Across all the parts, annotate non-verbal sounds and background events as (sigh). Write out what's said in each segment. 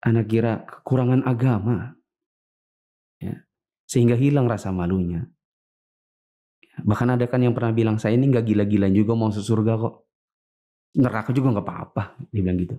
Anak kira kekurangan agama. Ya. Sehingga hilang rasa malunya. Ya. Bahkan ada kan yang pernah bilang, saya ini nggak gila-gilaan juga mau ke surga kok. Neraka juga nggak apa-apa. Dia gitu.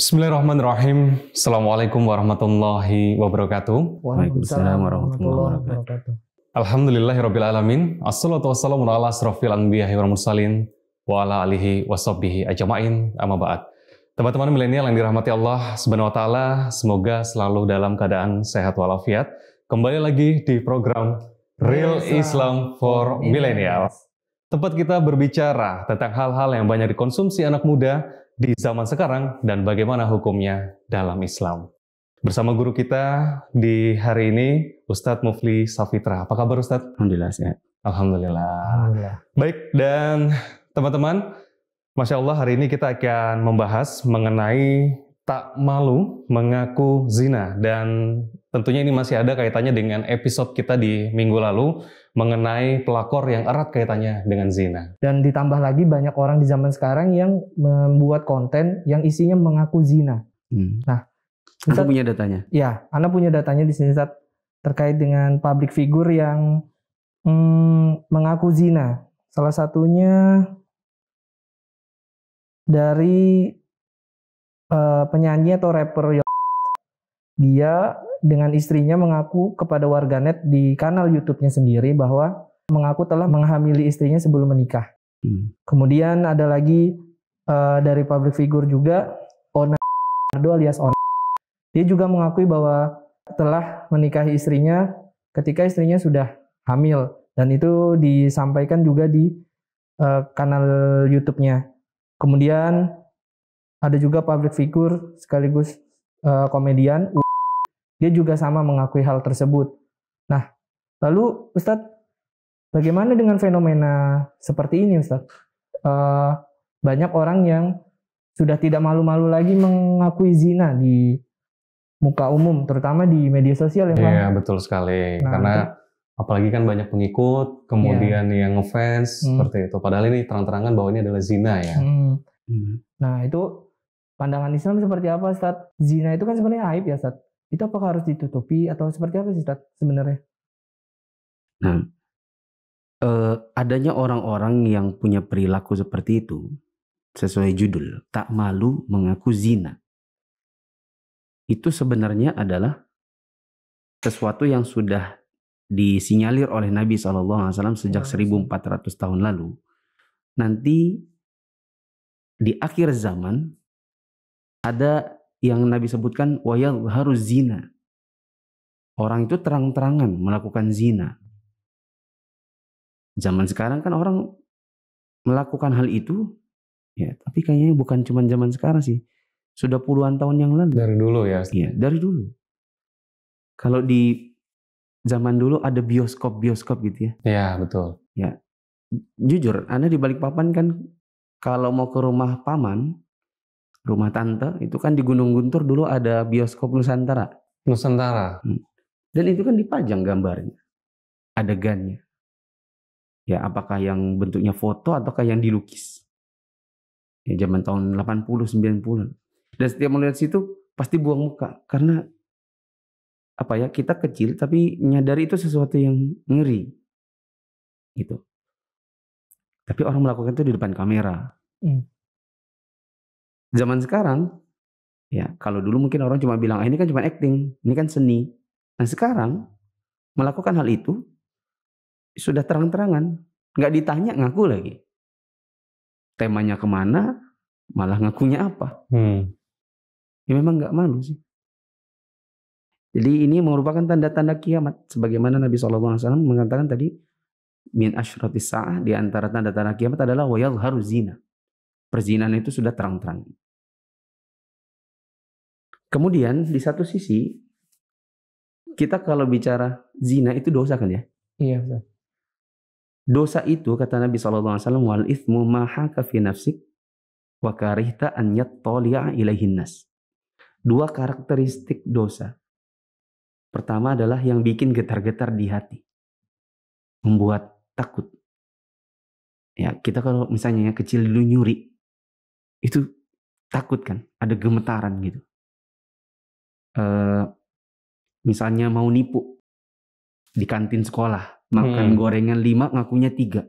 Bismillahirrahmanirrahim. Assalamualaikum warahmatullahi wabarakatuh. Waalaikumsalam warahmatullahi wabarakatuh. Alhamdulillahirabbil alamin. Assalatu wassalamu ala asrofil anbiya'i wal mursalin wa ala alihi washabbihi ajmain. Amma ba'd. Teman-teman milenial yang dirahmati Allah Subhanahu wa taala, semoga selalu dalam keadaan sehat walafiat. Kembali lagi di program Real Islam for Millennials. Tempat kita berbicara tentang hal-hal yang banyak dikonsumsi anak muda di zaman sekarang dan bagaimana hukumnya dalam Islam. Bersama guru kita di hari ini, Ustadz Mufli Safitra. Apa kabar Ustadz? Alhamdulillah sehat. Alhamdulillah. Alhamdulillah. Baik, dan teman-teman, Masya Allah hari ini kita akan membahas mengenai tak malu mengaku zina dan tentunya ini masih ada kaitannya dengan episode kita di minggu lalu mengenai pelakor yang erat kaitannya dengan zina. Dan ditambah lagi banyak orang di zaman sekarang yang membuat konten yang isinya mengaku zina. Hmm. Nah, Anda punya datanya? Ya, Anda punya datanya di sini saat terkait dengan public figure yang hmm, mengaku zina. Salah satunya dari Eh, penyanyi atau rapper dia dengan istrinya mengaku kepada warganet di kanal YouTube-nya sendiri bahwa mengaku telah menghamili istrinya sebelum menikah. Hmm. Kemudian ada lagi uh, dari public figure juga Ona alias Ona. Dia juga mengakui bahwa telah menikahi istrinya ketika istrinya sudah hamil dan itu disampaikan juga di uh, kanal YouTube-nya. Kemudian ada juga public figure sekaligus uh, komedian. Dia juga sama mengakui hal tersebut. Nah, lalu Ustadz, bagaimana dengan fenomena seperti ini Ustadz? Uh, banyak orang yang sudah tidak malu-malu lagi mengakui zina di muka umum, terutama di media sosial ya Iya, betul sekali. Nah, Karena betul. apalagi kan banyak pengikut, kemudian yeah. yang ngefans hmm. seperti itu. Padahal ini terang-terangan bahwa ini adalah zina ya. Hmm. Hmm. Nah, itu Pandangan Islam seperti apa, saat Zina itu kan sebenarnya aib ya, saat Itu apakah harus ditutupi atau seperti apa sih, Ustaz, sebenarnya? Nah, eh, adanya orang-orang yang punya perilaku seperti itu, sesuai judul, tak malu mengaku zina. Itu sebenarnya adalah sesuatu yang sudah disinyalir oleh Nabi SAW sejak 1400 iya, tahun lalu. Nanti di akhir zaman ada yang Nabi sebutkan wayal harus zina. Orang itu terang-terangan melakukan zina. Zaman sekarang kan orang melakukan hal itu, ya tapi kayaknya bukan cuma zaman sekarang sih. Sudah puluhan tahun yang lalu. Dari dulu ya. Iya, dari dulu. Kalau di zaman dulu ada bioskop-bioskop gitu ya. Iya, betul. Ya. Jujur, Anda di balik papan kan kalau mau ke rumah paman, rumah tante itu kan di Gunung Guntur dulu ada bioskop Nusantara. Nusantara. Hmm. Dan itu kan dipajang gambarnya, adegannya. Ya apakah yang bentuknya foto ataukah yang dilukis. Ya zaman tahun 80 90. Dan setiap melihat situ pasti buang muka karena apa ya kita kecil tapi menyadari itu sesuatu yang ngeri gitu tapi orang melakukan itu di depan kamera hmm. Zaman sekarang, ya kalau dulu mungkin orang cuma bilang, ah, ini kan cuma acting, ini kan seni. Nah sekarang melakukan hal itu sudah terang-terangan, nggak ditanya ngaku lagi. Temanya kemana, malah ngakunya apa. Hmm. Ya memang nggak malu sih. Jadi ini merupakan tanda-tanda kiamat. Sebagaimana Nabi SAW mengatakan tadi, min asyratis sa'ah di antara tanda-tanda kiamat adalah wayadharu zina perzinahan itu sudah terang-terang. Kemudian di satu sisi kita kalau bicara zina itu dosa kan ya? Iya Dosa itu kata Nabi Shallallahu Alaihi Wasallam wal ithmu maha kafi nafsik wa karihta an tolia ilaihin nas. Dua karakteristik dosa. Pertama adalah yang bikin getar-getar di hati. Membuat takut. Ya, kita kalau misalnya kecil dulu nyuri, itu takut kan ada gemetaran gitu uh, misalnya mau nipu di kantin sekolah makan hmm. gorengan lima ngakunya tiga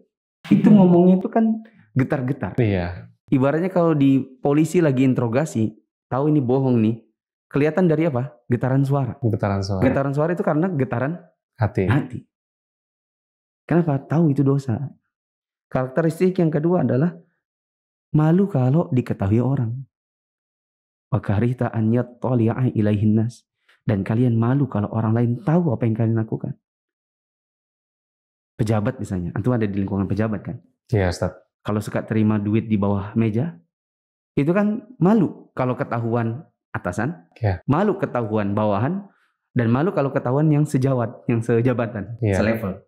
itu ngomongnya itu kan getar-getar iya ibaratnya kalau di polisi lagi interogasi tahu ini bohong nih kelihatan dari apa getaran suara getaran suara getaran suara itu karena getaran hati hati kenapa tahu itu dosa karakteristik yang kedua adalah Malu kalau diketahui orang. Wakarita an yattali'a ilaihin nas. Dan kalian malu kalau orang lain tahu apa yang kalian lakukan. Pejabat misalnya, antum ada di lingkungan pejabat kan? Iya, Ustaz. Kalau suka terima duit di bawah meja, itu kan malu kalau ketahuan atasan, ya. malu ketahuan bawahan, dan malu kalau ketahuan yang sejawat, yang sejabatan, ya. selevel.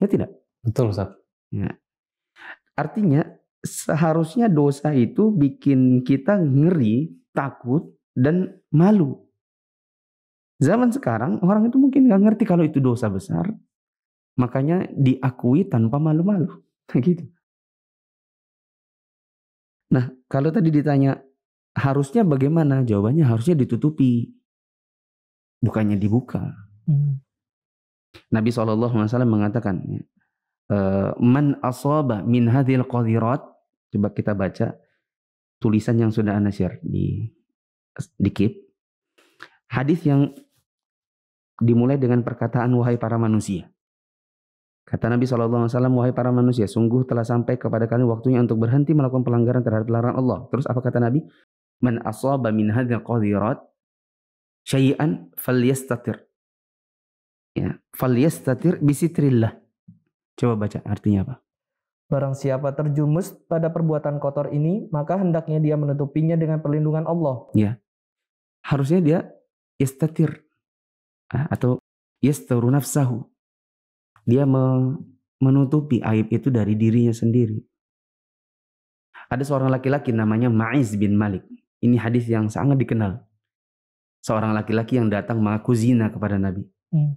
Ya tidak. Betul, Ustaz. Ya. Artinya seharusnya dosa itu bikin kita ngeri, takut, dan malu. Zaman sekarang orang itu mungkin nggak ngerti kalau itu dosa besar, makanya diakui tanpa malu-malu, (laughs) nah, gitu. Nah, kalau tadi ditanya harusnya bagaimana? Jawabannya harusnya ditutupi, bukannya dibuka. Hmm. Nabi saw mengatakan, eh, man asaba min hadil qadirat Coba kita baca tulisan yang sudah Anda share di di Keep. Hadis yang dimulai dengan perkataan wahai para manusia. Kata Nabi SAW, wahai para manusia, sungguh telah sampai kepada kalian waktunya untuk berhenti melakukan pelanggaran terhadap larangan Allah. Terus apa kata Nabi? Man asaba min hadha qadirat syai'an yastatir Ya, fal yastatir bisitrillah. Coba baca artinya apa? Barang siapa terjumus pada perbuatan kotor ini, maka hendaknya dia menutupinya dengan perlindungan Allah. Ya. Harusnya dia istatir ah, atau yastaru nafsahu. Dia menutupi aib itu dari dirinya sendiri. Ada seorang laki-laki namanya Ma'iz bin Malik. Ini hadis yang sangat dikenal. Seorang laki-laki yang datang mengaku zina kepada Nabi. Hmm.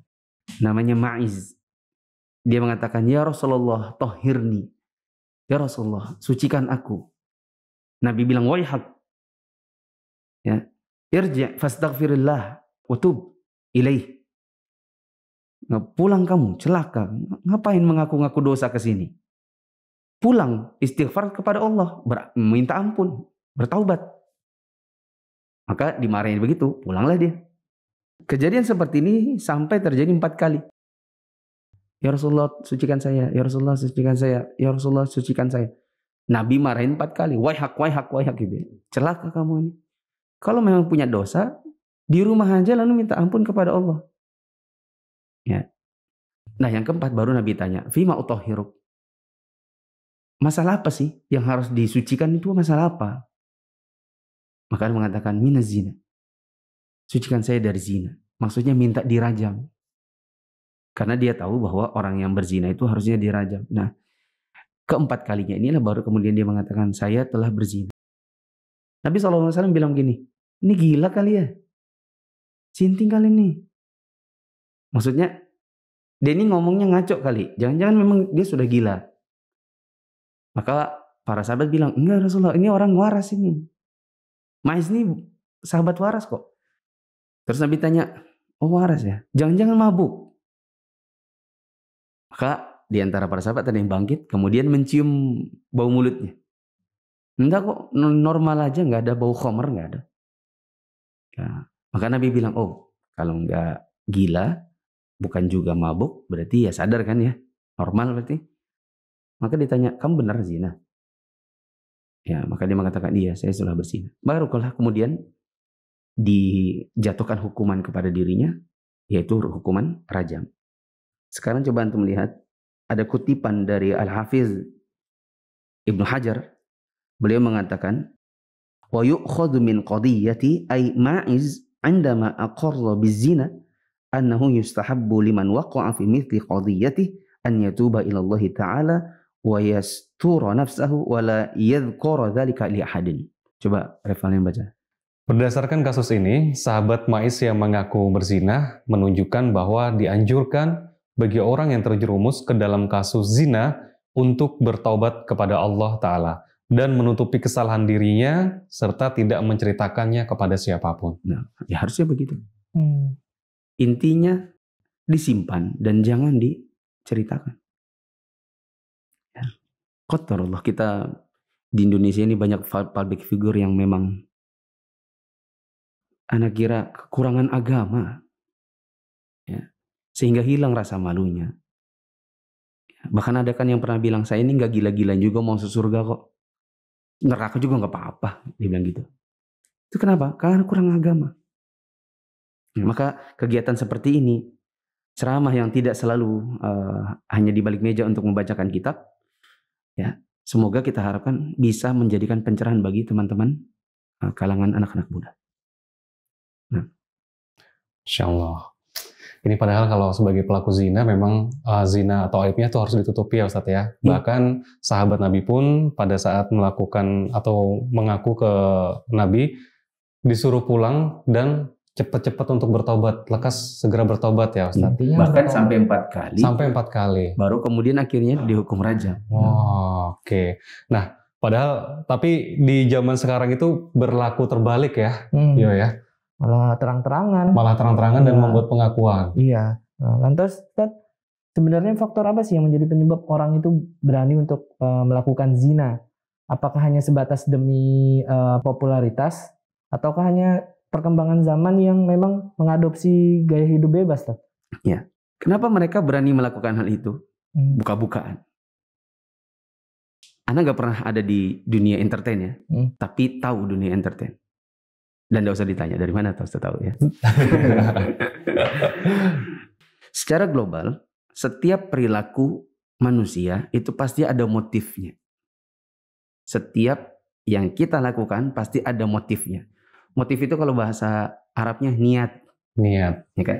Namanya Ma'iz. Dia mengatakan, Ya Rasulullah, tohirni Ya Rasulullah, sucikan aku. Nabi bilang, waihak. Ya. Irja' fastaghfirillah utub ilaih. Nah, pulang kamu, celaka. Ngapain mengaku-ngaku dosa ke sini? Pulang, istighfar kepada Allah, minta ampun, bertaubat. Maka dimarahin begitu, pulanglah dia. Kejadian seperti ini sampai terjadi empat kali. Ya Rasulullah sucikan saya, Ya Rasulullah sucikan saya, Ya Rasulullah sucikan saya. Nabi marahin empat kali, hak, hak, wah, hak gitu. Ya. Celaka kamu ini. Kalau memang punya dosa, di rumah aja lalu minta ampun kepada Allah. Ya. Nah yang keempat baru Nabi tanya, Fima utohiruk. Masalah apa sih yang harus disucikan itu masalah apa? Maka dia mengatakan mina zina. Sucikan saya dari zina. Maksudnya minta dirajam. Karena dia tahu bahwa orang yang berzina itu harusnya dirajam. Nah, keempat kalinya inilah baru kemudian dia mengatakan saya telah berzina. Nabi SAW bilang gini, ini gila kali ya. Sinting kali ini. Maksudnya, dia ini ngomongnya ngaco kali. Jangan-jangan memang dia sudah gila. Maka para sahabat bilang, enggak Rasulullah, ini orang waras ini. Mais ini sahabat waras kok. Terus Nabi tanya, oh waras ya? Jangan-jangan mabuk. Maka di antara para sahabat ada yang bangkit kemudian mencium bau mulutnya. Enggak kok normal aja nggak ada bau khomer nggak ada. Nah, maka Nabi bilang oh kalau nggak gila bukan juga mabuk berarti ya sadar kan ya normal berarti. Maka ditanya kamu benar zina? Ya maka dia mengatakan iya saya sudah Baru kalau kemudian dijatuhkan hukuman kepada dirinya yaitu hukuman rajam. Sekarang coba antum lihat, ada kutipan dari Al-Hafiz Ibnu Hajar. Beliau mengatakan, "Wa yu'khadhu min qadiyyati ay ma'iz 'indama aqarra bizina annahu yustahabbu liman waqa'a fi mithli qadiyyatihi an yatuba ila Allah Ta'ala wa yastura nafsahu wa la yadhkura dhalika li ahadin." Coba Refal yang baca. Berdasarkan kasus ini, sahabat Maiz yang mengaku berzina menunjukkan bahwa dianjurkan bagi orang yang terjerumus ke dalam kasus zina untuk bertobat kepada Allah Ta'ala dan menutupi kesalahan dirinya serta tidak menceritakannya kepada siapapun. Nah, ya harusnya begitu. Hmm. Intinya disimpan dan jangan diceritakan. Ya. Kotor Allah kita di Indonesia ini banyak public figure yang memang anak kira kekurangan agama sehingga hilang rasa malunya. Bahkan ada kan yang pernah bilang saya ini nggak gila-gilaan juga mau masuk surga kok. Neraka juga nggak apa-apa, dia bilang gitu. Itu kenapa? Karena kurang agama. Ya, maka kegiatan seperti ini, ceramah yang tidak selalu uh, hanya di balik meja untuk membacakan kitab, ya semoga kita harapkan bisa menjadikan pencerahan bagi teman-teman uh, kalangan anak-anak muda. Nah. Insya Allah. Ini padahal kalau sebagai pelaku zina memang uh, zina atau aibnya itu harus ditutupi ya Ustadz ya. Hmm. Bahkan sahabat Nabi pun pada saat melakukan atau mengaku ke Nabi disuruh pulang dan cepat-cepat untuk bertobat, lekas segera bertobat ya Ustadz. Intinya Bahkan bertobat. sampai empat kali. Sampai empat kali. Baru kemudian akhirnya dihukum raja. Oh, hmm. Oke. Okay. Nah, padahal tapi di zaman sekarang itu berlaku terbalik ya, hmm. Yo ya malah terang-terangan malah terang-terangan dan iya. membuat pengakuan iya nah, lantas kan sebenarnya faktor apa sih yang menjadi penyebab orang itu berani untuk uh, melakukan zina apakah hanya sebatas demi uh, popularitas ataukah hanya perkembangan zaman yang memang mengadopsi gaya hidup bebas tak? ya kenapa mereka berani melakukan hal itu hmm. buka-bukaan Anda nggak pernah ada di dunia entertain ya, hmm. tapi tahu dunia entertain. Dan tidak usah ditanya dari mana tahu tahu ya. (laughs) Secara global, setiap perilaku manusia itu pasti ada motifnya. Setiap yang kita lakukan pasti ada motifnya. Motif itu kalau bahasa Arabnya niat. Niat. Ya kan?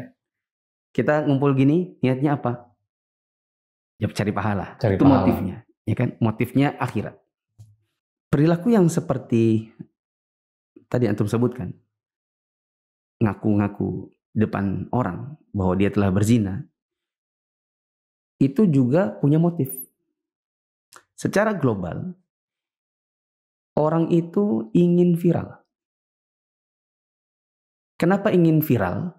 Kita ngumpul gini, niatnya apa? Ya cari pahala. Cari itu pahala. motifnya. Ya kan? Motifnya akhirat. Perilaku yang seperti tadi antum sebutkan ngaku-ngaku depan orang bahwa dia telah berzina itu juga punya motif. Secara global orang itu ingin viral. Kenapa ingin viral?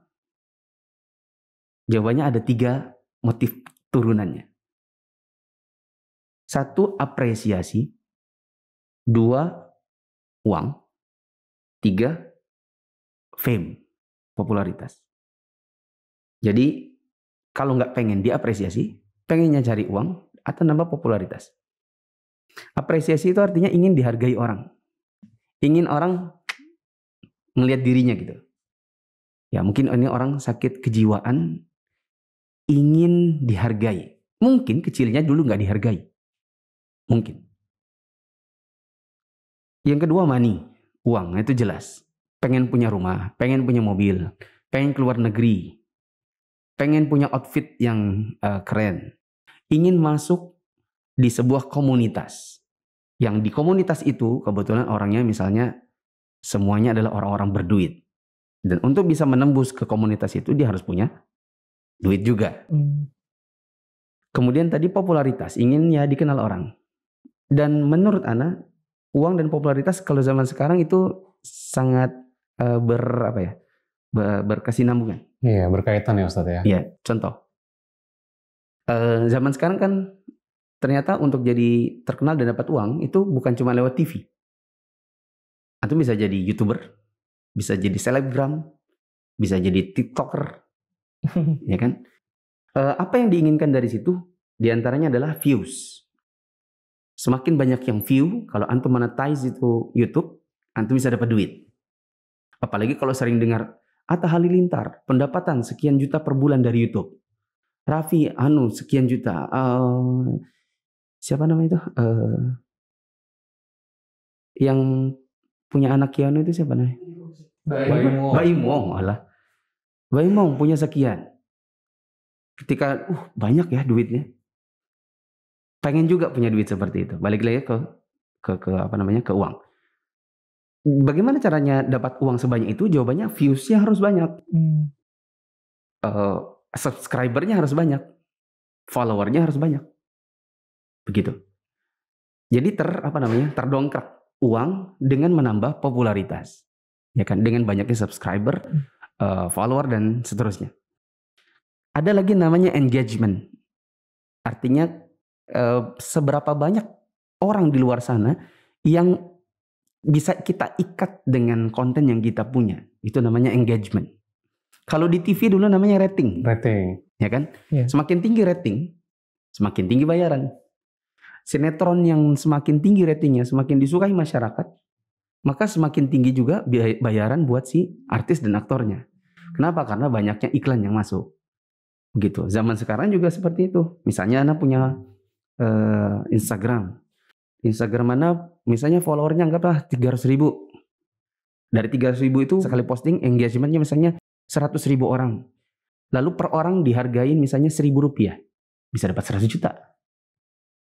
Jawabannya ada tiga motif turunannya. Satu apresiasi, dua uang, Tiga, fame, popularitas. Jadi kalau nggak pengen diapresiasi, pengennya cari uang atau nambah popularitas. Apresiasi itu artinya ingin dihargai orang. Ingin orang melihat dirinya gitu. Ya mungkin ini orang sakit kejiwaan, ingin dihargai. Mungkin kecilnya dulu nggak dihargai. Mungkin. Yang kedua money uang, itu jelas. Pengen punya rumah, pengen punya mobil, pengen keluar negeri, pengen punya outfit yang uh, keren, ingin masuk di sebuah komunitas. Yang di komunitas itu kebetulan orangnya misalnya semuanya adalah orang-orang berduit. Dan untuk bisa menembus ke komunitas itu dia harus punya duit juga. Hmm. Kemudian tadi popularitas, ingin ya dikenal orang. Dan menurut Ana, uang dan popularitas kalau zaman sekarang itu sangat uh, ber apa ya ber, berkesinambungan. Iya berkaitan ya Ustadz ya. Iya contoh uh, zaman sekarang kan ternyata untuk jadi terkenal dan dapat uang itu bukan cuma lewat TV. Atau bisa jadi youtuber, bisa jadi selebgram, bisa jadi tiktoker, (laughs) ya kan? Uh, apa yang diinginkan dari situ diantaranya adalah views Semakin banyak yang view, kalau antum monetize itu YouTube, antum bisa dapat duit. Apalagi kalau sering dengar Atta Halilintar, pendapatan sekian juta per bulan dari YouTube. Raffi Anu sekian juta. Uh, siapa nama itu? Uh, yang punya anak Kiano itu siapa namanya? Baimong. Allah Bayi Baimong punya sekian. Ketika uh banyak ya duitnya pengen juga punya duit seperti itu. Balik lagi ke ke, ke apa namanya ke uang. Bagaimana caranya dapat uang sebanyak itu? Jawabannya viewsnya harus banyak, hmm. uh, subscribernya harus banyak, followernya harus banyak, begitu. Jadi ter apa namanya terdongkrak uang dengan menambah popularitas, ya kan? Dengan banyaknya subscriber, hmm. uh, follower dan seterusnya. Ada lagi namanya engagement, artinya Eh, seberapa banyak orang di luar sana yang bisa kita ikat dengan konten yang kita punya. Itu namanya engagement. Kalau di TV dulu namanya rating. Rating. Ya kan? Yeah. Semakin tinggi rating, semakin tinggi bayaran. Sinetron yang semakin tinggi ratingnya, semakin disukai masyarakat, maka semakin tinggi juga bayaran buat si artis dan aktornya. Kenapa? Karena banyaknya iklan yang masuk. Begitu. Zaman sekarang juga seperti itu. Misalnya anak punya uh, Instagram. Instagram mana misalnya followernya anggaplah 300 ribu. Dari 300 ribu itu sekali posting engagementnya misalnya 100 ribu orang. Lalu per orang dihargain misalnya 1000 rupiah. Bisa dapat 100 juta.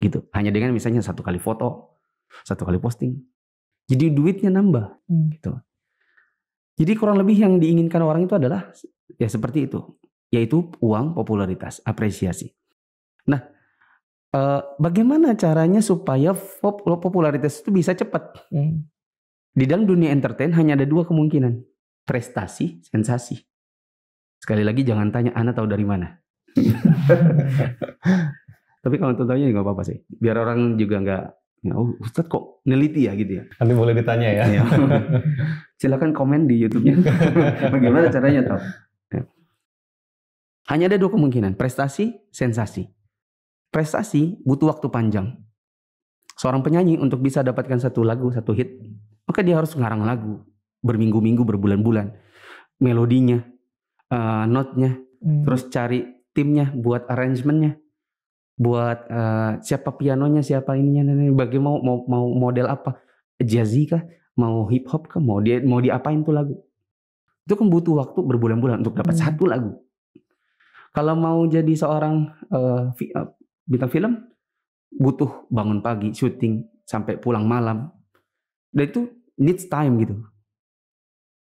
Gitu. Hanya dengan misalnya satu kali foto, satu kali posting. Jadi duitnya nambah. Hmm. Gitu. Jadi kurang lebih yang diinginkan orang itu adalah ya seperti itu. Yaitu uang popularitas, apresiasi. Nah uh, bagaimana caranya supaya popularitas itu bisa cepat? Hmm. Di dalam dunia entertain hanya ada dua kemungkinan, prestasi, sensasi. Sekali lagi jangan tanya Ana tahu dari mana. (laughs) Tapi kalau tentunya nggak apa-apa sih. Biar orang juga nggak Ya, oh, Ustaz kok neliti ya gitu ya. Nanti boleh ditanya ya. Iya. (laughs) Silakan komen di YouTube-nya. (laughs) Bagaimana caranya tahu? Ya. Hanya ada dua kemungkinan, prestasi, sensasi prestasi butuh waktu panjang. Seorang penyanyi untuk bisa dapatkan satu lagu, satu hit, maka dia harus ngarang lagu berminggu-minggu, berbulan-bulan. Melodinya, uh, eh, notnya, hmm. terus cari timnya buat arrangementnya, buat uh, siapa pianonya, siapa ininya, dan bagi mau mau mau model apa, jazzy kah, mau hip hop kah, mau dia mau diapain tuh lagu. Itu kan butuh waktu berbulan-bulan untuk dapat hmm. satu lagu. Kalau mau jadi seorang uh, bintang film butuh bangun pagi syuting sampai pulang malam dan itu needs time gitu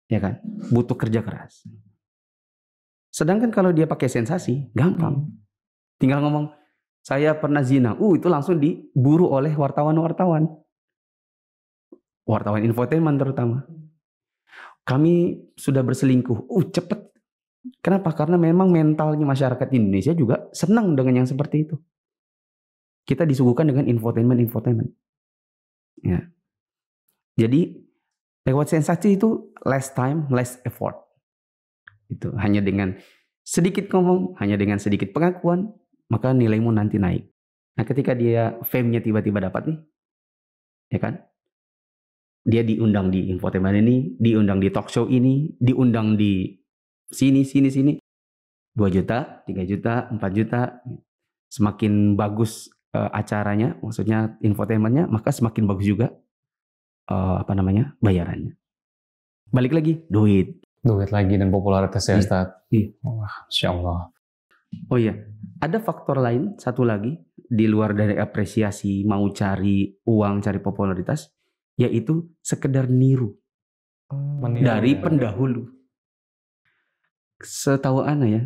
ya kan butuh kerja keras sedangkan kalau dia pakai sensasi gampang hmm. tinggal ngomong saya pernah zina uh itu langsung diburu oleh wartawan-wartawan wartawan infotainment terutama kami sudah berselingkuh uh cepet Kenapa? Karena memang mentalnya masyarakat Indonesia juga senang dengan yang seperti itu kita disuguhkan dengan infotainment infotainment ya jadi lewat sensasi itu less time less effort itu hanya dengan sedikit ngomong hanya dengan sedikit pengakuan maka nilaimu nanti naik nah ketika dia fame-nya tiba-tiba dapat nih ya kan dia diundang di infotainment ini diundang di talk show ini diundang di sini sini sini 2 juta 3 juta 4 juta semakin bagus uh, acaranya, maksudnya infotainmentnya, maka semakin bagus juga uh, apa namanya bayarannya. Balik lagi duit. Duit lagi dan popularitasnya ya, Ustaz. Iya. Wah, Insya Allah. Oh iya, ada faktor lain satu lagi di luar dari apresiasi mau cari uang, cari popularitas, yaitu sekedar niru hmm, Meniru, dari ya. pendahulu. Setahu Ana ya,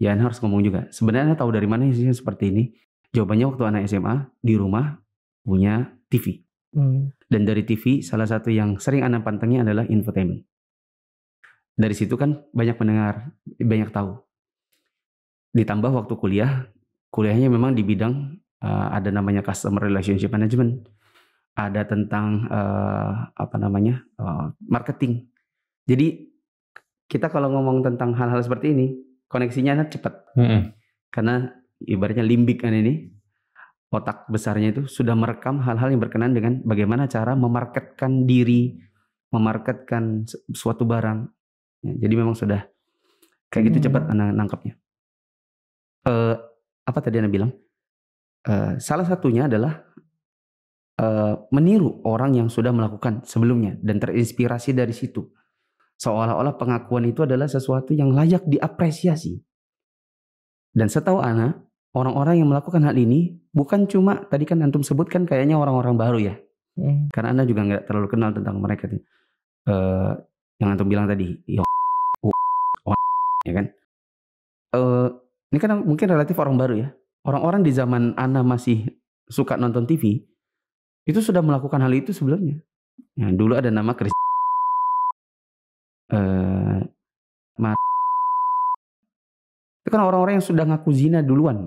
Ya Ana harus ngomong juga. Sebenarnya tahu dari mana sih seperti ini? Jawabannya waktu anak SMA di rumah punya TV. Hmm. Dan dari TV salah satu yang sering anak pantengnya adalah infotainment. Dari situ kan banyak mendengar, banyak tahu. Ditambah waktu kuliah, kuliahnya memang di bidang uh, ada namanya customer relationship management, ada tentang uh, apa namanya uh, marketing. Jadi kita kalau ngomong tentang hal-hal seperti ini, koneksinya kan cepat. Hmm. Karena ibaratnya limbik kan ini otak besarnya itu sudah merekam hal-hal yang berkenan dengan bagaimana cara memarketkan diri, memarketkan suatu barang. Ya, jadi memang sudah kayak gitu hmm. cepat nangkapnya. Uh, eh, apa tadi anda bilang? Uh, salah satunya adalah uh, meniru orang yang sudah melakukan sebelumnya dan terinspirasi dari situ. Seolah-olah pengakuan itu adalah sesuatu yang layak diapresiasi. Dan setahu Ana, orang-orang yang melakukan hal ini bukan cuma tadi kan antum sebutkan kayaknya orang-orang baru ya. Hmm. Karena Anda juga nggak terlalu kenal tentang mereka. Uh, yang antum bilang tadi, ya, oh, ya kan. Uh, ini kan mungkin relatif orang baru ya. Orang-orang di zaman Ana masih suka nonton TV, itu sudah melakukan hal itu sebelumnya. Nah, dulu ada nama Chris eh, Itu kan orang-orang yang sudah ngaku zina duluan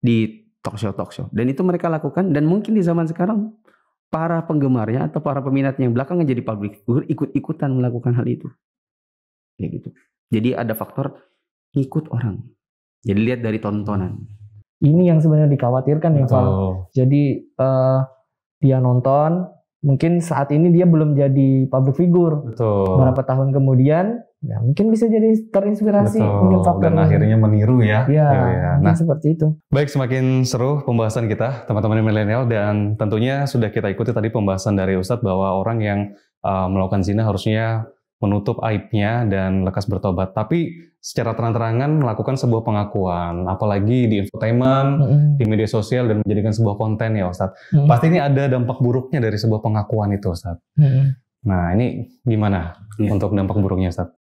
di talk show talk show. Dan itu mereka lakukan dan mungkin di zaman sekarang para penggemarnya atau para peminatnya yang belakangan jadi public figure ikut-ikutan melakukan hal itu. ya gitu. Jadi ada faktor ikut orang. Jadi lihat dari tontonan. Ini yang sebenarnya dikhawatirkan ya Pak. Jadi uh, dia nonton mungkin saat ini dia belum jadi public figure. Betul. Berapa tahun kemudian ya mungkin bisa jadi terinspirasi Betul. mungkin Dan akhirnya meniru ya. Iya. Ya, ya. Nah, seperti itu. Baik, semakin seru pembahasan kita teman-teman milenial dan tentunya sudah kita ikuti tadi pembahasan dari Ustadz bahwa orang yang uh, melakukan zina harusnya menutup aibnya dan lekas bertobat. Tapi secara terang-terangan melakukan sebuah pengakuan, apalagi di infotainment, mm -hmm. di media sosial dan menjadikan sebuah konten ya Ustadz. Mm -hmm. Pasti ini ada dampak buruknya dari sebuah pengakuan itu Ustadz. Mm -hmm. Nah ini gimana yeah. untuk dampak buruknya Ustadz?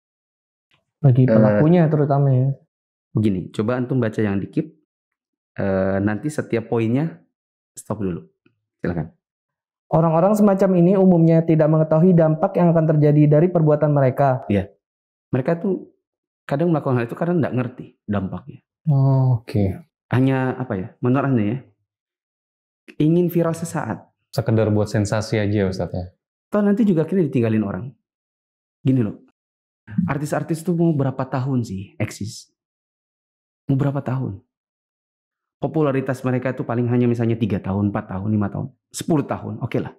Bagi eh, pelakunya uh, terutama ya. Begini, coba antum baca yang dikit. Uh, nanti setiap poinnya stop dulu. Silakan. Orang-orang semacam ini umumnya tidak mengetahui dampak yang akan terjadi dari perbuatan mereka. Iya. Mereka itu kadang melakukan hal itu karena tidak ngerti dampaknya. Oh, Oke. Okay. Hanya apa ya? Menurut anda ya, ingin viral sesaat. Sekedar buat sensasi aja Ustaz ya. Toh nanti juga akhirnya ditinggalin orang. Gini loh, artis-artis itu mau berapa tahun sih eksis? Mau berapa tahun? popularitas mereka itu paling hanya misalnya 3 tahun, 4 tahun, 5 tahun, 10 tahun, oke okay lah.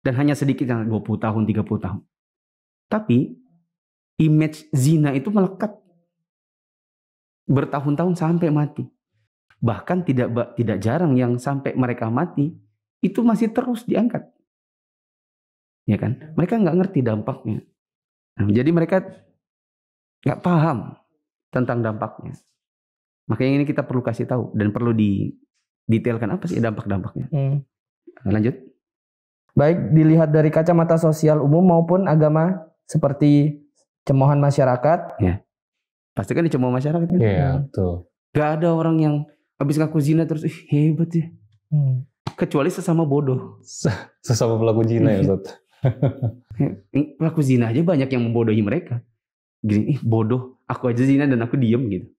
Dan hanya sedikit yang 20 tahun, 30 tahun. Tapi image zina itu melekat bertahun-tahun sampai mati. Bahkan tidak tidak jarang yang sampai mereka mati itu masih terus diangkat. Ya kan? Mereka nggak ngerti dampaknya. Nah, jadi mereka nggak paham tentang dampaknya. Makanya ini kita perlu kasih tahu dan perlu didetailkan apa sih dampak-dampaknya. Hmm. Lanjut. Baik dilihat dari kacamata sosial umum maupun agama seperti cemohan masyarakat. Ya. Pasti kan dicemooh masyarakat kan? Iya, betul. Gak ada orang yang habis ngaku zina terus Ih, hebat ya. Hmm. Kecuali sesama bodoh. sesama pelaku zina ya, Ustaz. (laughs) pelaku zina aja banyak yang membodohi mereka. Gini, ih bodoh, aku aja zina dan aku diem gitu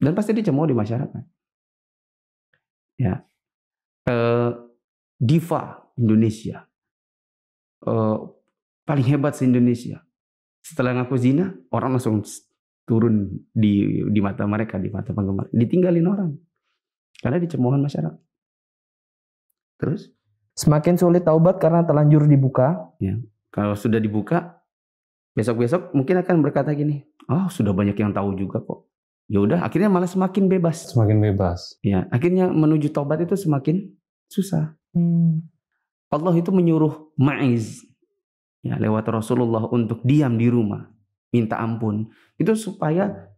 dan pasti dicemooh di masyarakat. Ya, eh, diva Indonesia eh, paling hebat se Indonesia. Setelah ngaku zina, orang langsung turun di di mata mereka, di mata penggemar, ditinggalin orang karena dicemoohan masyarakat. Terus? Semakin sulit taubat karena telanjur dibuka. Ya. Kalau sudah dibuka, besok-besok mungkin akan berkata gini, oh sudah banyak yang tahu juga kok ya udah akhirnya malah semakin bebas semakin bebas ya akhirnya menuju tobat itu semakin susah hmm. Allah itu menyuruh Maiz ya lewat Rasulullah untuk diam di rumah minta ampun itu supaya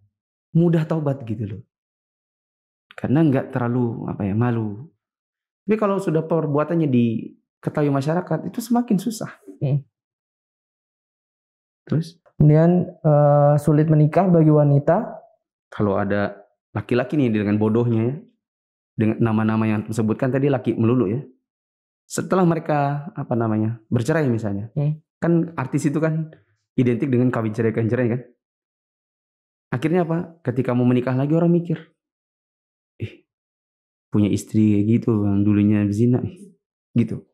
mudah taubat gitu loh karena nggak terlalu apa ya malu tapi kalau sudah perbuatannya diketahui masyarakat itu semakin susah hmm. terus kemudian uh, sulit menikah bagi wanita kalau ada laki-laki nih dengan bodohnya ya, dengan nama-nama yang disebutkan tadi laki melulu ya. Setelah mereka apa namanya bercerai misalnya, hmm. kan artis itu kan identik dengan kawin cerai kan cerai kan. Akhirnya apa? Ketika mau menikah lagi orang mikir, eh punya istri kayak gitu yang dulunya berzina, gitu.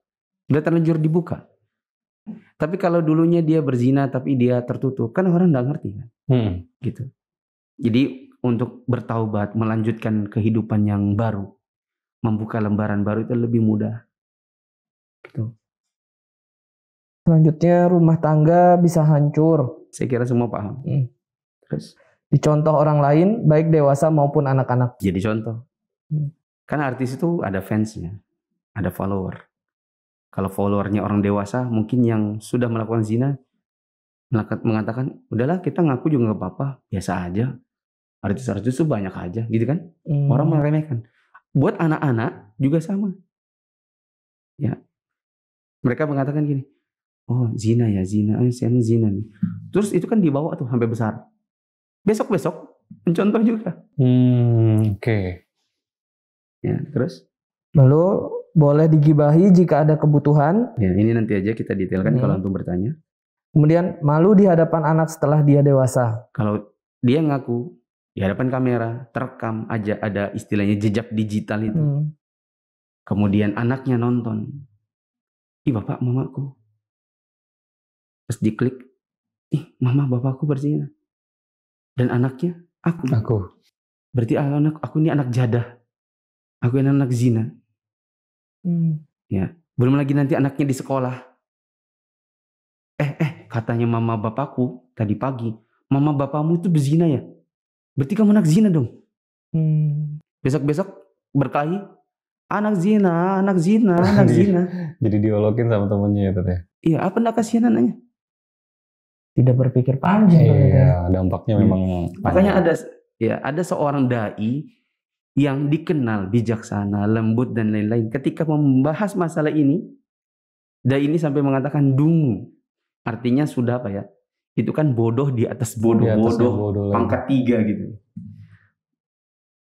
Udah terlanjur dibuka. Tapi kalau dulunya dia berzina tapi dia tertutup, kan orang nggak ngerti kan, hmm. gitu. Jadi untuk bertaubat, melanjutkan kehidupan yang baru, membuka lembaran baru itu lebih mudah. Gitu. Selanjutnya rumah tangga bisa hancur. Saya kira semua paham. Hmm. Terus dicontoh orang lain, baik dewasa maupun anak-anak. Jadi ya, contoh. Hmm. Kan artis itu ada fansnya, ada follower. Kalau followernya orang dewasa, mungkin yang sudah melakukan zina mengatakan, udahlah kita ngaku juga nggak apa-apa, biasa aja artis-artis itu banyak aja gitu kan hmm. orang meremehkan buat anak-anak juga sama ya mereka mengatakan gini oh zina ya zina oh, eh, zina zina nih terus itu kan dibawa tuh sampai besar besok besok contoh juga hmm, oke okay. ya terus lalu boleh digibahi jika ada kebutuhan ya ini nanti aja kita detailkan hmm. kalau untuk bertanya kemudian malu di hadapan anak setelah dia dewasa kalau dia ngaku di hadapan kamera, terekam aja ada istilahnya jejak digital itu. Hmm. Kemudian anaknya nonton. Ih bapak mamaku. Terus diklik. Ih mama bapakku berzina. Dan anaknya aku. Aku. Berarti anak aku ini anak jadah. Aku ini anak zina. Hmm. Ya. Belum lagi nanti anaknya di sekolah. Eh eh katanya mama bapakku tadi pagi. Mama bapamu itu berzina ya? Berarti kamu anak zina dong. Hmm. Besok-besok berkelahi. Anak zina, anak zina, anak (laughs) zina. Jadi diolokin sama temennya ya, tete? Iya, apa nak kasihan anaknya? Tidak berpikir panjang. Iya, dampaknya hmm. memang. Makanya ada ya ada seorang dai yang dikenal bijaksana, lembut dan lain-lain. Ketika membahas masalah ini, dai ini sampai mengatakan dungu. Artinya sudah apa ya? itu kan bodoh di atas bodoh-bodoh bodoh pangkat tiga gitu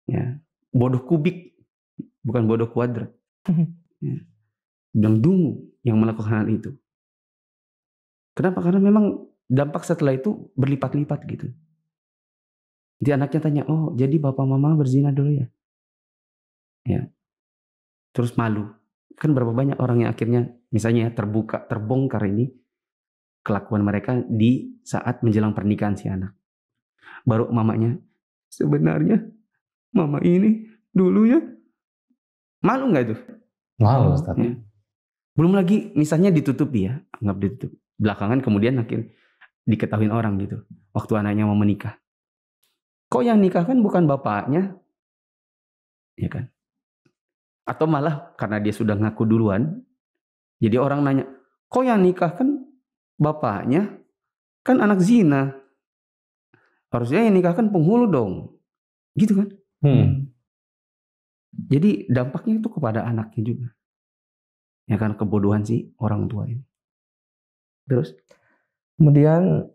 ya bodoh kubik bukan bodoh kuadrat (laughs) ya. bilang dungu yang melakukan hal itu kenapa karena memang dampak setelah itu berlipat-lipat gitu jadi anaknya tanya oh jadi bapak mama berzina dulu ya ya terus malu kan berapa banyak orang yang akhirnya misalnya ya, terbuka terbongkar ini kelakuan mereka di saat menjelang pernikahan si anak. Baru mamanya, sebenarnya mama ini dulunya malu nggak itu? Malu, hmm. Ustaz. Ya. Belum lagi misalnya ditutupi ya, anggap ditutup. Belakangan kemudian akhirnya diketahui orang gitu. Waktu anaknya mau menikah. Kok yang nikah kan bukan bapaknya? Ya kan? Atau malah karena dia sudah ngaku duluan. Jadi orang nanya, kok yang nikah kan bapaknya kan anak zina. Harusnya yang nikahkan penghulu dong. Gitu kan? Hmm. Jadi dampaknya itu kepada anaknya juga. Ya kan kebodohan sih orang tua ini. Terus kemudian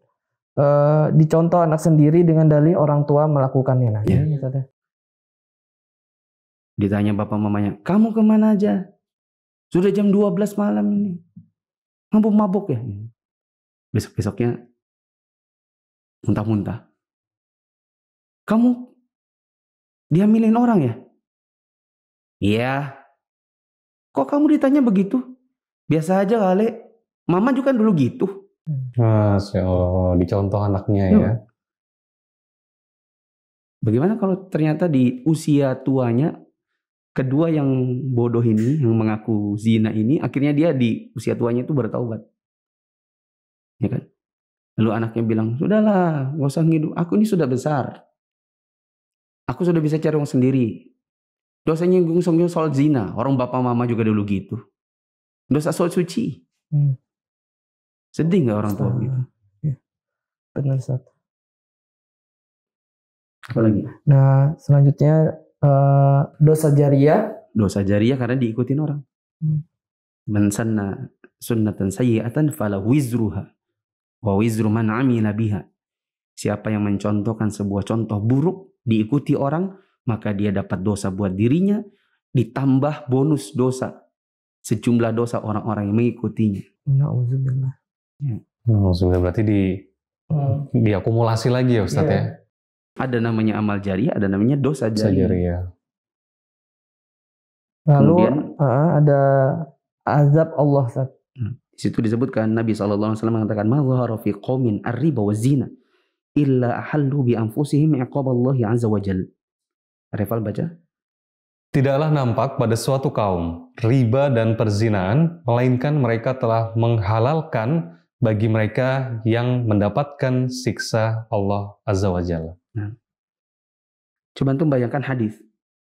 eh dicontoh anak sendiri dengan dalih orang tua melakukannya. Nah, yeah. Ditanya bapak mamanya, kamu kemana aja? Sudah jam 12 malam ini. mabuk mabuk ya? besok-besoknya muntah-muntah. Kamu dia milihin orang ya? Iya. Kok kamu ditanya begitu? Biasa aja kali. Mama juga kan dulu gitu. Masya Allah, oh, dicontoh anaknya ya. ya. Bagaimana kalau ternyata di usia tuanya kedua yang bodoh ini yang mengaku zina ini akhirnya dia di usia tuanya itu bertaubat. Ya kan? Lalu anaknya bilang, sudahlah, gak usah ngidup. Aku ini sudah besar. Aku sudah bisa cari uang sendiri. Dosa nyinggung soal zina. Orang bapak mama juga dulu gitu. Dosa soal suci. Hmm. Sedih nggak orang tua gitu? Ya. Benar, saat. Apa lagi? Nah, selanjutnya uh, dosa jariah. Dosa jariah karena diikutin orang. Hmm. Mensana sunnatan sayyi'atan fala wizruha wa wizru man amila biha. Siapa yang mencontohkan sebuah contoh buruk diikuti orang, maka dia dapat dosa buat dirinya ditambah bonus dosa sejumlah dosa orang-orang yang mengikutinya. Nauzubillah. Ya. Nauzubillah berarti di hmm. diakumulasi lagi ya Ustaz yeah. ya. Ada namanya amal jariah, ada namanya dosa jariah. jariah. Lalu Kemudian, uh, ada azab Allah Ustaz. Hmm situ disebutkan Nabi SAW mengatakan ma dhahara fi qaumin ar-riba wa zina illa ahallu bi anfusihim iqaballahi azza wa jal. Refal baca. Tidaklah nampak pada suatu kaum riba dan perzinaan, melainkan mereka telah menghalalkan bagi mereka yang mendapatkan siksa Allah Azza wa Jalla. Nah. Coba antum bayangkan hadis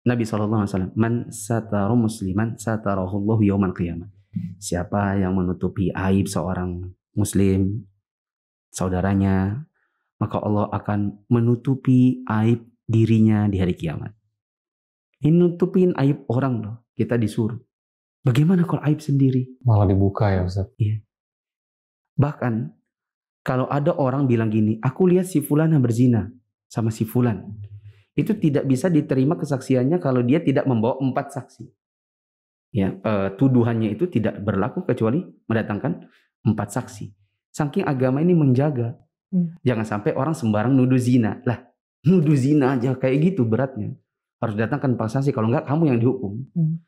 Nabi SAW. Man satara musliman satarahu Allah yawmal qiyamah. Siapa yang menutupi aib seorang muslim saudaranya, maka Allah akan menutupi aib dirinya di hari kiamat. Ini nutupin aib orang loh, kita disuruh. Bagaimana kalau aib sendiri? Malah dibuka ya Ustaz. Iya. Bahkan kalau ada orang bilang gini, aku lihat si Fulan yang berzina sama si Fulan. Itu tidak bisa diterima kesaksiannya kalau dia tidak membawa empat saksi ya uh, tuduhannya itu tidak berlaku kecuali mendatangkan empat saksi saking agama ini menjaga hmm. jangan sampai orang sembarang nuduh zina lah nuduh zina aja kayak gitu beratnya harus datangkan empat saksi kalau enggak kamu yang dihukum hmm.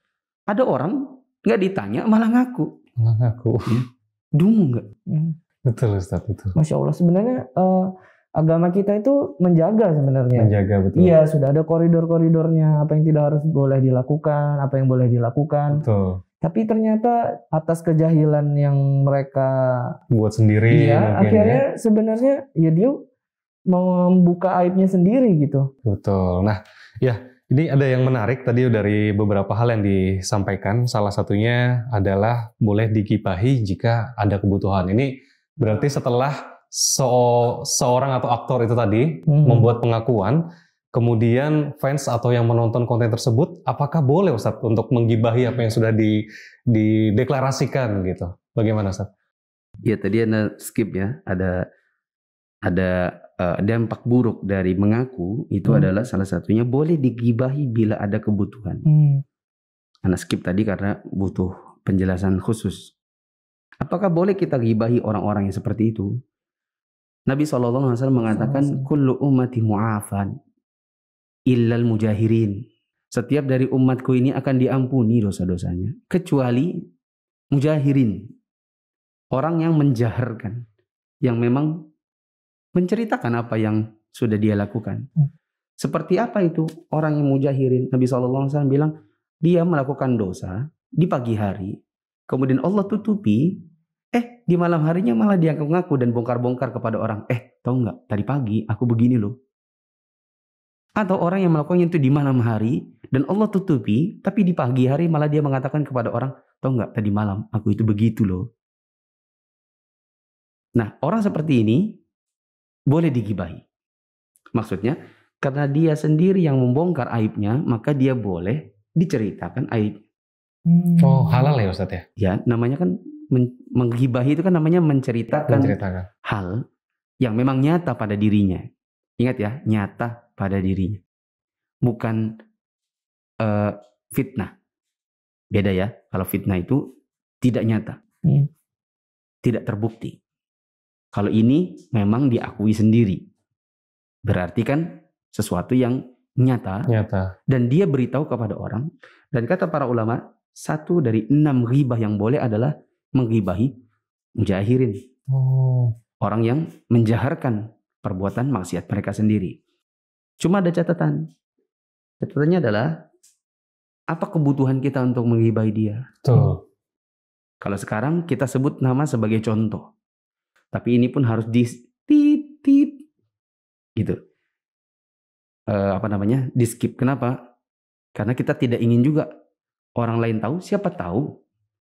ada orang nggak ditanya malah ngaku malah ngaku Hmm. dungu nggak hmm. betul Ustaz betul masya Allah sebenarnya uh, agama kita itu menjaga sebenarnya. Menjaga betul. Iya, sudah ada koridor-koridornya apa yang tidak harus boleh dilakukan, apa yang boleh dilakukan. Betul. Tapi ternyata atas kejahilan yang mereka buat sendiri Iya, ya. akhirnya ya. sebenarnya ya dia membuka aibnya sendiri gitu. Betul. Nah, ya ini ada yang menarik tadi dari beberapa hal yang disampaikan. Salah satunya adalah boleh dikipahi jika ada kebutuhan. Ini berarti setelah se seorang atau aktor itu tadi hmm. membuat pengakuan, kemudian fans atau yang menonton konten tersebut, apakah boleh Ustadz untuk menggibahi apa yang sudah di, dideklarasikan gitu? Bagaimana Ustadz? Ya tadi anda skip ya, ada ada uh, dampak buruk dari mengaku itu hmm. adalah salah satunya boleh digibahi bila ada kebutuhan. Hmm. Anda skip tadi karena butuh penjelasan khusus. Apakah boleh kita gibahi orang-orang yang seperti itu? Nabi SAW mengatakan kullu ummati mu'afan illal mujahirin. Setiap dari umatku ini akan diampuni dosa-dosanya kecuali mujahirin. Orang yang menjaharkan, yang memang menceritakan apa yang sudah dia lakukan. Hmm. Seperti apa itu orang yang mujahirin? Nabi SAW bilang, dia melakukan dosa di pagi hari, kemudian Allah tutupi Eh, di malam harinya malah dia ngaku dan bongkar-bongkar kepada orang. Eh, tau nggak? Tadi pagi aku begini loh. Atau orang yang melakukannya itu di malam hari dan Allah tutupi, tapi di pagi hari malah dia mengatakan kepada orang, tau nggak? Tadi malam aku itu begitu loh. Nah, orang seperti ini boleh digibahi. Maksudnya, karena dia sendiri yang membongkar aibnya, maka dia boleh diceritakan aib. Oh, halal ya Ustaz ya? Ya, namanya kan men, menghibahi itu kan namanya menceritakan, menceritakan hal yang memang nyata pada dirinya. Ingat ya, nyata pada dirinya. Bukan uh, fitnah. Beda ya, kalau fitnah itu tidak nyata. Hmm. Tidak terbukti. Kalau ini memang diakui sendiri. Berarti kan sesuatu yang nyata. Nyata. Dan dia beritahu kepada orang. Dan kata para ulama, satu dari enam ribah yang boleh adalah menggibahi mujahirin. Oh. Orang yang menjaharkan perbuatan maksiat mereka sendiri. Cuma ada catatan. Catatannya adalah apa kebutuhan kita untuk menggibahi dia? Tuh. Kalau sekarang kita sebut nama sebagai contoh. Tapi ini pun harus di tit, gitu. E, apa namanya? di skip. Kenapa? Karena kita tidak ingin juga orang lain tahu, siapa tahu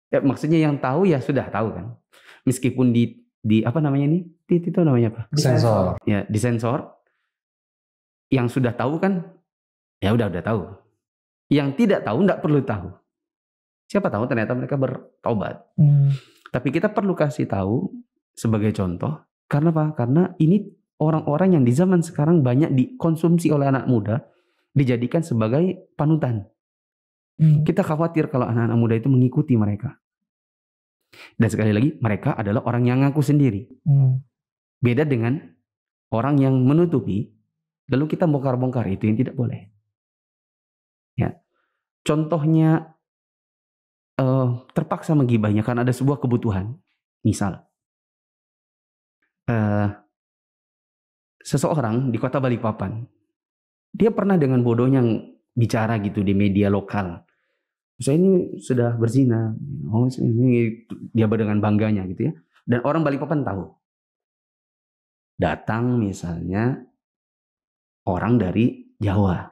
Ya, maksudnya yang tahu ya sudah tahu kan. Meskipun di di apa namanya ini? Di, itu namanya apa? Disensor. Ya, disensor. Yang sudah tahu kan ya udah udah tahu. Yang tidak tahu tidak perlu tahu. Siapa tahu ternyata mereka bertobat. Hmm. Tapi kita perlu kasih tahu sebagai contoh karena apa? Karena ini orang-orang yang di zaman sekarang banyak dikonsumsi oleh anak muda dijadikan sebagai panutan. Hmm. Kita khawatir kalau anak-anak muda itu mengikuti mereka. Dan sekali lagi, mereka adalah orang yang ngaku sendiri. Hmm. Beda dengan orang yang menutupi, lalu kita bongkar-bongkar itu yang tidak boleh. Ya, contohnya uh, terpaksa menggibahnya karena ada sebuah kebutuhan. Misal, uh, seseorang di kota Balikpapan, dia pernah dengan bodohnya bicara gitu di media lokal saya ini sudah berzina, oh ini gitu, dia dengan bangganya gitu ya. Dan orang Papan tahu. Datang misalnya orang dari Jawa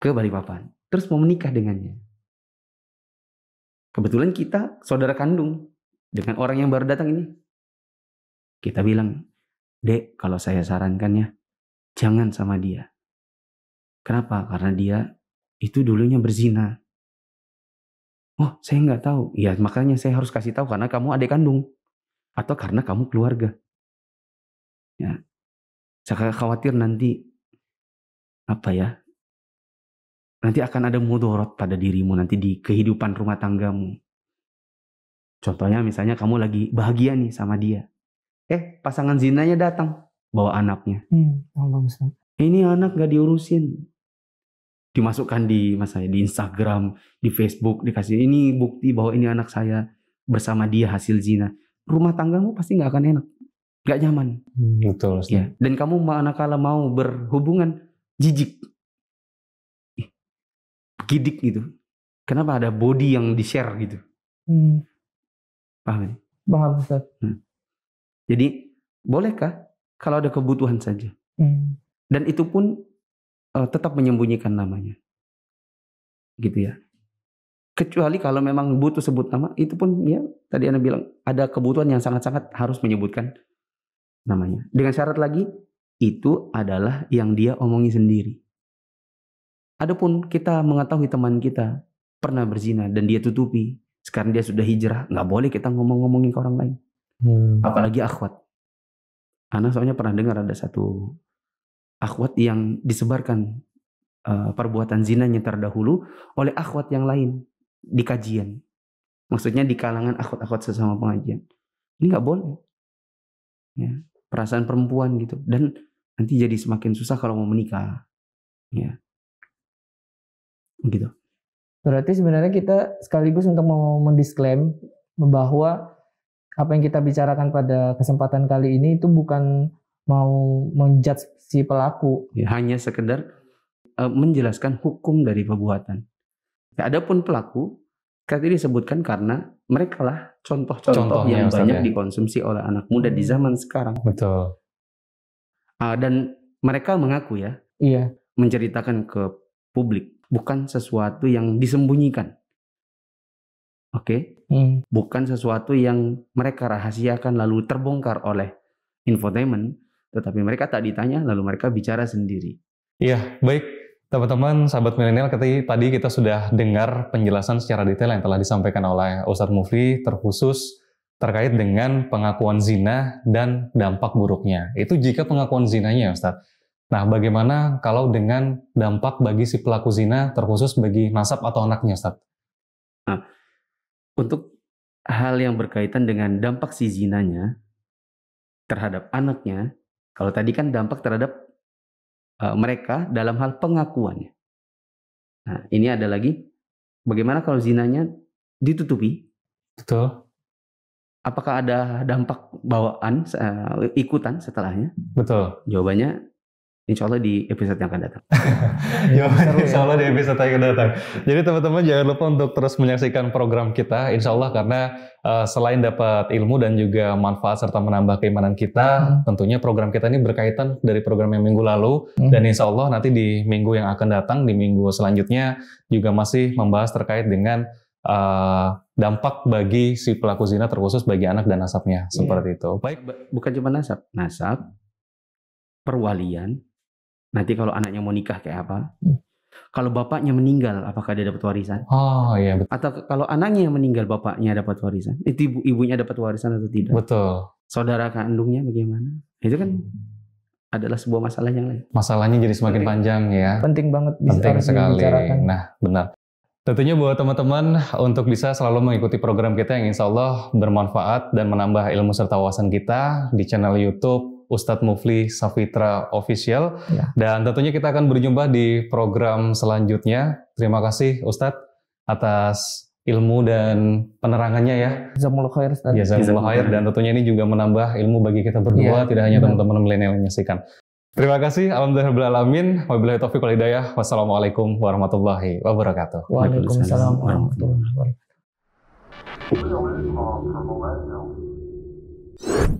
ke Papan, terus mau menikah dengannya. Kebetulan kita saudara kandung dengan orang yang baru datang ini. Kita bilang, "Dek, kalau saya sarankan ya, jangan sama dia." Kenapa? Karena dia itu dulunya berzina Oh, saya nggak tahu. Ya, makanya saya harus kasih tahu karena kamu adik kandung. Atau karena kamu keluarga. Ya. Saya khawatir nanti, apa ya, nanti akan ada mudorot pada dirimu nanti di kehidupan rumah tanggamu. Contohnya misalnya kamu lagi bahagia nih sama dia. Eh, pasangan zinanya datang bawa anaknya. Hmm, Allah Ini anak gak diurusin dimasukkan di mas saya di Instagram, di Facebook, dikasih ini bukti bahwa ini anak saya bersama dia hasil zina. Rumah tanggamu pasti nggak akan enak, nggak nyaman. Hmm, betul. Ya. Dan kamu manakala mau berhubungan jijik, gidik gitu. Kenapa ada body yang di share gitu? Hmm. Paham? Ya? Paham Ustaz. Hmm. Jadi bolehkah kalau ada kebutuhan saja? Hmm. Dan itu pun uh, tetap menyembunyikan namanya. Gitu ya. Kecuali kalau memang butuh sebut nama, itu pun ya tadi Anda bilang ada kebutuhan yang sangat-sangat harus menyebutkan namanya. Dengan syarat lagi, itu adalah yang dia omongi sendiri. Adapun kita mengetahui teman kita pernah berzina dan dia tutupi, sekarang dia sudah hijrah, nggak boleh kita ngomong-ngomongin ke orang lain. Hmm. Apalagi akhwat. Anak soalnya pernah dengar ada satu akhwat yang disebarkan uh, perbuatan zinanya terdahulu oleh akhwat yang lain di kajian. Maksudnya di kalangan akhwat-akhwat sesama pengajian. Ini nggak boleh. Ya, perasaan perempuan gitu. Dan nanti jadi semakin susah kalau mau menikah. Ya. Gitu. Berarti sebenarnya kita sekaligus untuk mau mendisklaim bahwa apa yang kita bicarakan pada kesempatan kali ini itu bukan mau menjudge si pelaku. Ya, hanya sekedar uh, menjelaskan hukum dari perbuatan. Ya, adapun pelaku tadi disebutkan karena mereka lah contoh-contoh yang banyak ya. dikonsumsi oleh anak muda di hmm. zaman sekarang. Betul. Uh, dan mereka mengaku ya, iya. menceritakan ke publik bukan sesuatu yang disembunyikan. Oke, okay? hmm. bukan sesuatu yang mereka rahasiakan lalu terbongkar oleh infotainment, tetapi mereka tak ditanya, lalu mereka bicara sendiri. Iya, baik. Teman-teman, sahabat milenial, tadi kita sudah dengar penjelasan secara detail yang telah disampaikan oleh Ustadz Mufri terkhusus terkait dengan pengakuan zina dan dampak buruknya. Itu jika pengakuan zinanya, Ustadz. Nah, bagaimana kalau dengan dampak bagi si pelaku zina, terkhusus bagi nasab atau anaknya, Ustaz? Nah, untuk hal yang berkaitan dengan dampak si zinanya terhadap anaknya, kalau tadi kan dampak terhadap uh, mereka dalam hal pengakuannya. Nah, ini ada lagi bagaimana kalau zinanya ditutupi? Betul. Apakah ada dampak bawaan uh, ikutan setelahnya? Betul. Jawabannya Insya Allah di episode yang akan datang. Jawabannya (laughs) insya Allah di episode yang akan datang. Jadi teman-teman jangan lupa untuk terus menyaksikan program kita. Insya Allah karena uh, selain dapat ilmu dan juga manfaat serta menambah keimanan kita, hmm. tentunya program kita ini berkaitan dari program yang minggu lalu. Hmm. Dan insya Allah nanti di minggu yang akan datang, di minggu selanjutnya juga masih membahas terkait dengan uh, dampak bagi si pelaku zina terkhusus bagi anak dan nasabnya iya. seperti itu. Baik, bukan cuma nasab, nasab, perwalian, Nanti kalau anaknya mau nikah kayak apa? Hmm. Kalau bapaknya meninggal, apakah dia dapat warisan? Oh iya. Betul. Atau kalau anaknya yang meninggal, bapaknya dapat warisan? Itu ibu ibunya dapat warisan atau tidak? Betul. Saudara kandungnya bagaimana? Itu kan hmm. adalah sebuah masalah yang lain. Masalahnya jadi semakin penting. panjang ya. Penting banget. Penting sekali. Nah benar. Tentunya buat teman-teman untuk bisa selalu mengikuti program kita yang insya Allah bermanfaat dan menambah ilmu serta wawasan kita di channel YouTube Ustadz Mufli Safitra Official. Ya. Dan tentunya kita akan berjumpa di program selanjutnya. Terima kasih Ustadz atas ilmu dan penerangannya ya. Jazakumullah khair. Ustaz. Jazakumullah khair dan tentunya ini juga menambah ilmu bagi kita berdua, ya, tidak hanya teman-teman milenial menyaksikan. Terima kasih. Alhamdulillah alamin. Wabillahi taufiq wal hidayah. Wassalamualaikum warahmatullahi wabarakatuh. Waalaikumsalam warahmatullahi wabarakatuh.